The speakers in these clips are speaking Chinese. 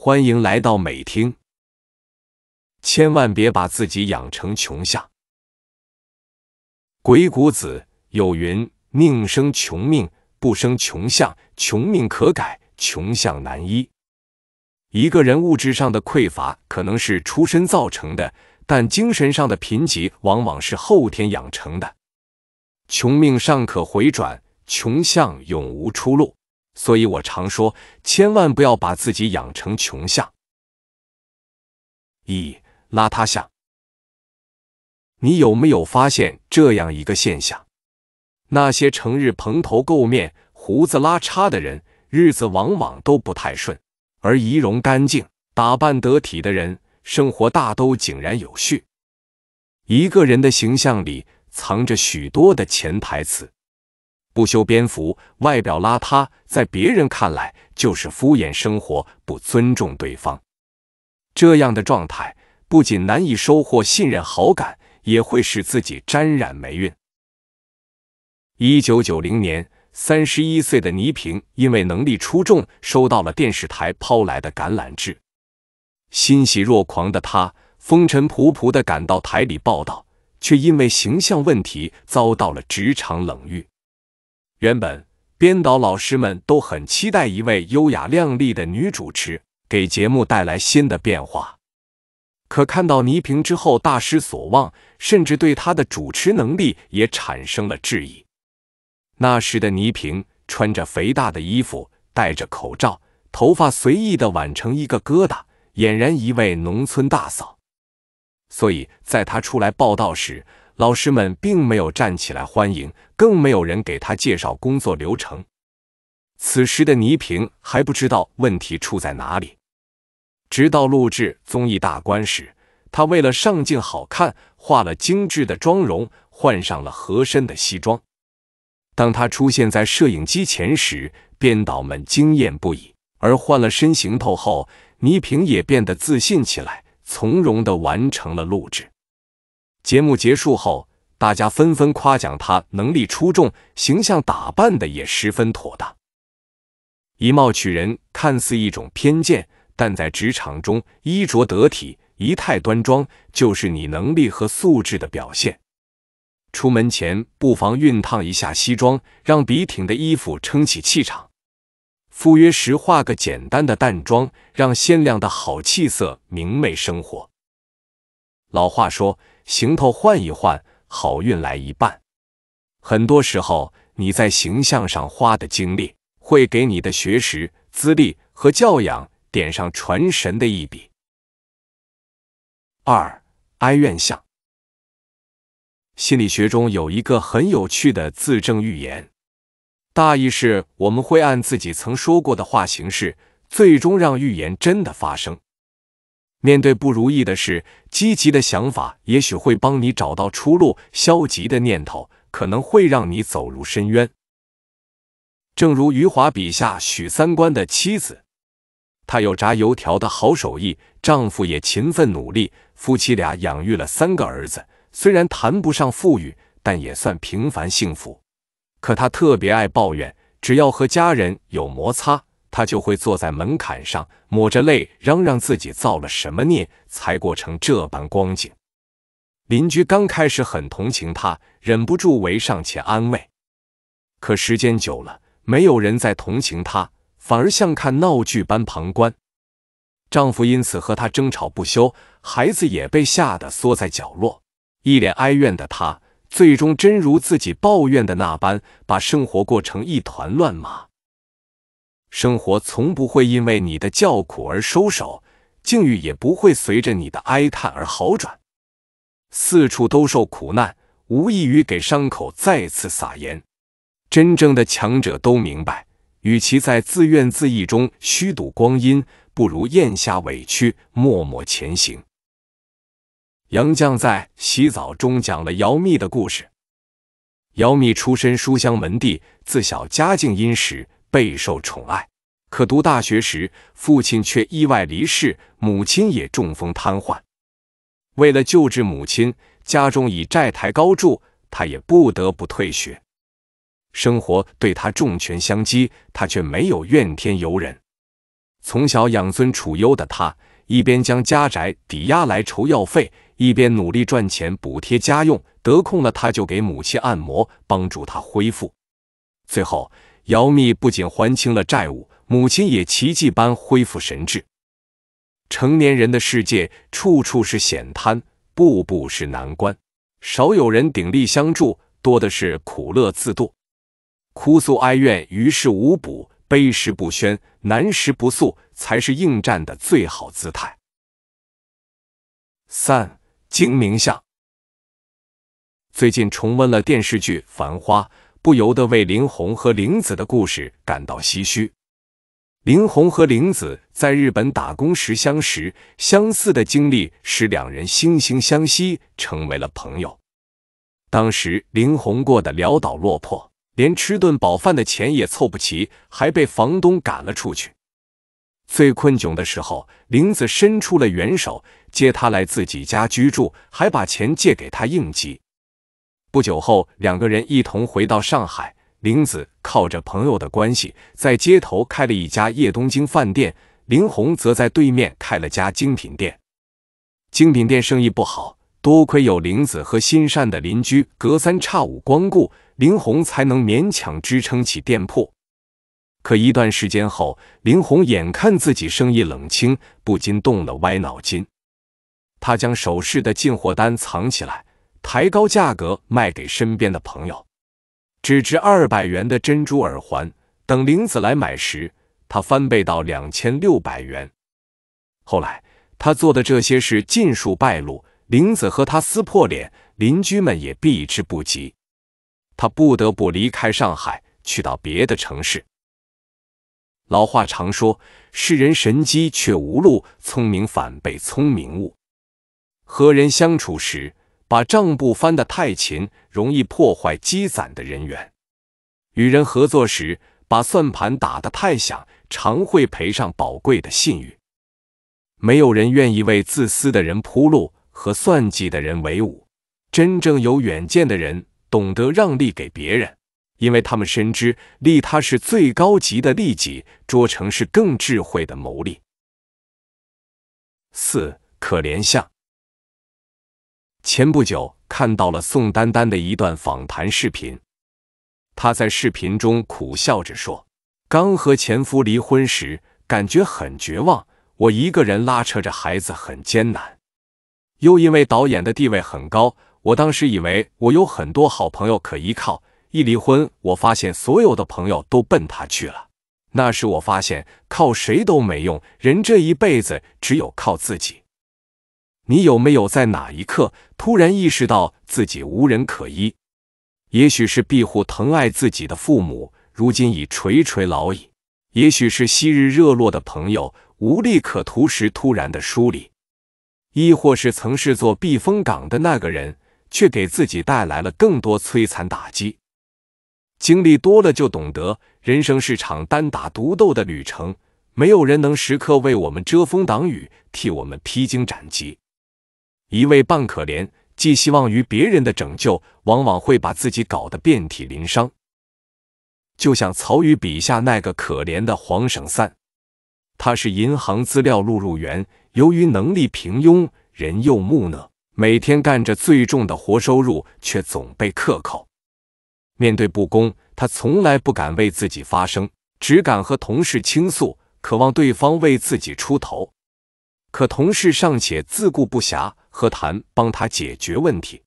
欢迎来到美听。千万别把自己养成穷相。鬼谷子有云：“宁生穷命，不生穷相。穷命可改，穷相难医。”一个人物质上的匮乏可能是出身造成的，但精神上的贫瘠往往是后天养成的。穷命尚可回转，穷相永无出路。所以我常说，千万不要把自己养成穷相、一邋遢相。你有没有发现这样一个现象？那些成日蓬头垢面、胡子拉碴的人，日子往往都不太顺；而仪容干净、打扮得体的人，生活大都井然有序。一个人的形象里藏着许多的潜台词。不修边幅、外表邋遢，在别人看来就是敷衍生活、不尊重对方。这样的状态不仅难以收获信任、好感，也会使自己沾染霉运。一九九零年，三十一岁的倪萍因为能力出众，收到了电视台抛来的橄榄枝。欣喜若狂的她，风尘仆仆的赶到台里报道，却因为形象问题遭到了职场冷遇。原本编导老师们都很期待一位优雅靓丽的女主持给节目带来新的变化，可看到倪萍之后大失所望，甚至对她的主持能力也产生了质疑。那时的倪萍穿着肥大的衣服，戴着口罩，头发随意的挽成一个疙瘩，俨然一位农村大嫂。所以，在她出来报道时，老师们并没有站起来欢迎，更没有人给他介绍工作流程。此时的倪萍还不知道问题出在哪里。直到录制综艺大观时，她为了上镜好看，化了精致的妆容，换上了合身的西装。当她出现在摄影机前时，编导们惊艳不已。而换了身行头后，倪萍也变得自信起来，从容的完成了录制。节目结束后，大家纷纷夸奖他能力出众，形象打扮的也十分妥当。以貌取人看似一种偏见，但在职场中，衣着得体、仪态端庄就是你能力和素质的表现。出门前不妨熨烫一下西装，让笔挺的衣服撑起气场。赴约时化个简单的淡妆，让鲜亮的好气色明媚生活。老话说。行头换一换，好运来一半。很多时候，你在形象上花的精力，会给你的学识、资历和教养点上传神的一笔。二哀怨相。心理学中有一个很有趣的自证预言，大意是我们会按自己曾说过的话行事，最终让预言真的发生。面对不如意的事，积极的想法也许会帮你找到出路；消极的念头可能会让你走入深渊。正如余华笔下许三观的妻子，她有炸油条的好手艺，丈夫也勤奋努力，夫妻俩养育了三个儿子。虽然谈不上富裕，但也算平凡幸福。可她特别爱抱怨，只要和家人有摩擦。她就会坐在门槛上，抹着泪嚷嚷自己造了什么孽，才过成这般光景。邻居刚开始很同情她，忍不住围上前安慰。可时间久了，没有人再同情她，反而像看闹剧般旁观。丈夫因此和她争吵不休，孩子也被吓得缩在角落，一脸哀怨的她，最终真如自己抱怨的那般，把生活过成一团乱麻。生活从不会因为你的叫苦而收手，境遇也不会随着你的哀叹而好转。四处都受苦难，无异于给伤口再次撒盐。真正的强者都明白，与其在自怨自艾中虚度光阴，不如咽下委屈，默默前行。杨绛在洗澡中讲了姚蜜的故事。姚蜜出身书香门第，自小家境殷实。备受宠爱，可读大学时，父亲却意外离世，母亲也中风瘫痪。为了救治母亲，家中以债台高筑，他也不得不退学。生活对他重拳相击，他却没有怨天尤人。从小养尊处优的他，一边将家宅抵押来筹药费，一边努力赚钱补贴家用。得空了，他就给母亲按摩，帮助她恢复。最后，姚蜜不仅还清了债务，母亲也奇迹般恢复神智。成年人的世界，处处是险滩，步步是难关，少有人鼎力相助，多的是苦乐自度。哭诉哀怨于事无补，悲时不宣，难时不诉，才是应战的最好姿态。三，精明巷。最近重温了电视剧《繁花》。不由得为林红和玲子的故事感到唏嘘。林红和玲子在日本打工时相识，相似的经历使两人惺惺相惜，成为了朋友。当时林红过得潦倒落魄，连吃顿饱饭的钱也凑不齐，还被房东赶了出去。最困窘的时候，玲子伸出了援手，接他来自己家居住，还把钱借给他应急。不久后，两个人一同回到上海。玲子靠着朋友的关系，在街头开了一家夜东京饭店；林红则在对面开了家精品店。精品店生意不好，多亏有玲子和心善的邻居隔三差五光顾，林红才能勉强支撑起店铺。可一段时间后，林红眼看自己生意冷清，不禁动了歪脑筋，他将首饰的进货单藏起来。抬高价格卖给身边的朋友，只值二百元的珍珠耳环，等玲子来买时，他翻倍到两千六百元。后来他做的这些事尽数败露，玲子和他撕破脸，邻居们也避之不及，他不得不离开上海，去到别的城市。老话常说：“世人神机却无路，聪明反被聪明误。”和人相处时。把账簿翻得太勤，容易破坏积攒的人员；与人合作时，把算盘打得太响，常会赔上宝贵的信誉。没有人愿意为自私的人铺路，和算计的人为伍。真正有远见的人，懂得让利给别人，因为他们深知利他是最高级的利己，捉成是更智慧的谋利。四可怜相。前不久看到了宋丹丹的一段访谈视频，她在视频中苦笑着说：“刚和前夫离婚时，感觉很绝望，我一个人拉扯着孩子很艰难。又因为导演的地位很高，我当时以为我有很多好朋友可依靠，一离婚，我发现所有的朋友都奔他去了。那时我发现靠谁都没用，人这一辈子只有靠自己。”你有没有在哪一刻突然意识到自己无人可依？也许是庇护疼爱自己的父母如今已垂垂老矣，也许是昔日热络的朋友无利可图时突然的疏离，亦或是曾是做避风港的那个人，却给自己带来了更多摧残打击。经历多了就懂得，人生是场单打独斗的旅程，没有人能时刻为我们遮风挡雨，替我们披荆斩棘。一味扮可怜，寄希望于别人的拯救，往往会把自己搞得遍体鳞伤。就像曹禺笔下那个可怜的黄省散，他是银行资料录入员，由于能力平庸，人又木讷，每天干着最重的活，收入却总被克扣。面对不公，他从来不敢为自己发声，只敢和同事倾诉，渴望对方为自己出头。可同事尚且自顾不暇，何谈帮他解决问题？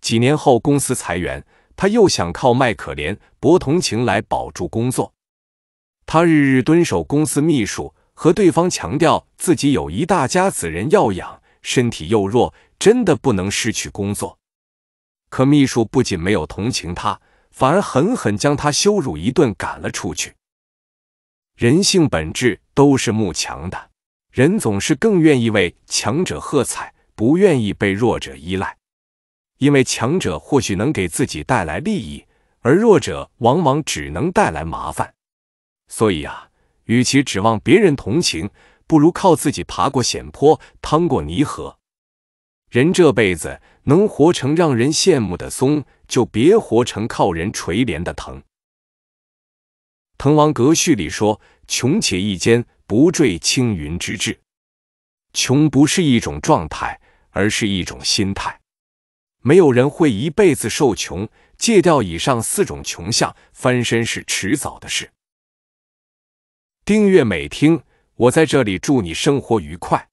几年后公司裁员，他又想靠卖可怜博同情来保住工作。他日日蹲守公司秘书，和对方强调自己有一大家子人要养，身体又弱，真的不能失去工作。可秘书不仅没有同情他，反而狠狠将他羞辱一顿，赶了出去。人性本质都是慕强的。人总是更愿意为强者喝彩，不愿意被弱者依赖，因为强者或许能给自己带来利益，而弱者往往只能带来麻烦。所以啊，与其指望别人同情，不如靠自己爬过险坡，趟过泥河。人这辈子能活成让人羡慕的松，就别活成靠人垂怜的藤。《滕王阁序》里说：“穷且益坚。”不坠青云之志，穷不是一种状态，而是一种心态。没有人会一辈子受穷，戒掉以上四种穷相，翻身是迟早的事。订阅美听，我在这里祝你生活愉快。